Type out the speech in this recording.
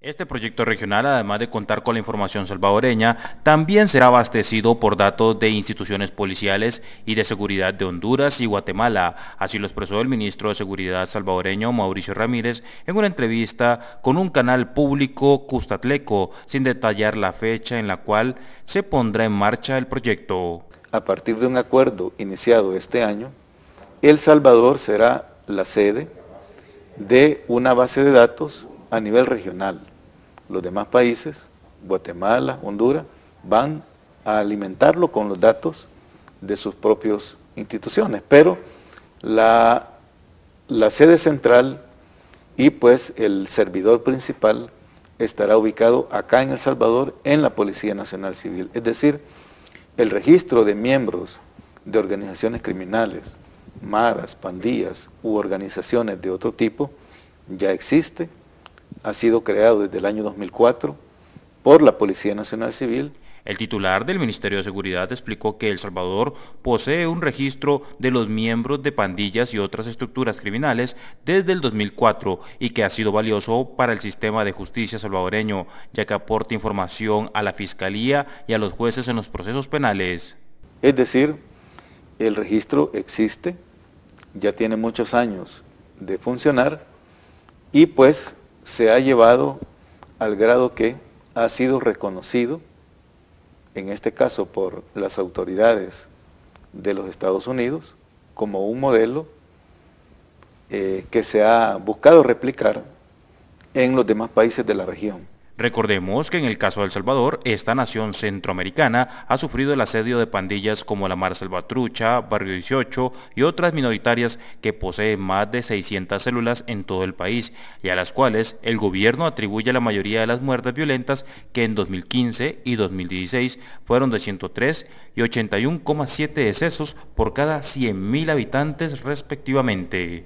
Este proyecto regional, además de contar con la información salvadoreña, también será abastecido por datos de instituciones policiales y de seguridad de Honduras y Guatemala. Así lo expresó el ministro de Seguridad salvadoreño Mauricio Ramírez en una entrevista con un canal público custatleco, sin detallar la fecha en la cual se pondrá en marcha el proyecto. A partir de un acuerdo iniciado este año, El Salvador será la sede de una base de datos a nivel regional. Los demás países, Guatemala, Honduras, van a alimentarlo con los datos de sus propias instituciones. Pero la, sede central y pues el servidor principal estará ubicado acá en El Salvador en la Policía Nacional Civil. Es decir, el registro de miembros de organizaciones criminales, maras, pandillas u organizaciones de otro tipo ya existe ha sido creado desde el año 2004 por la Policía Nacional Civil. El titular del Ministerio de Seguridad explicó que El Salvador posee un registro de los miembros de pandillas y otras estructuras criminales desde el 2004 y que ha sido valioso para el sistema de justicia salvadoreño, ya que aporta información a la Fiscalía y a los jueces en los procesos penales. Es decir, el registro existe, ya tiene muchos años de funcionar y pues se ha llevado al grado que ha sido reconocido, en este caso por las autoridades de los Estados Unidos, como un modelo eh, que se ha buscado replicar en los demás países de la región. Recordemos que en el caso de El Salvador, esta nación centroamericana ha sufrido el asedio de pandillas como la Mar Salvatrucha, Barrio 18 y otras minoritarias que poseen más de 600 células en todo el país y a las cuales el gobierno atribuye la mayoría de las muertes violentas que en 2015 y 2016 fueron de 103 y 81,7 decesos por cada 100.000 habitantes respectivamente.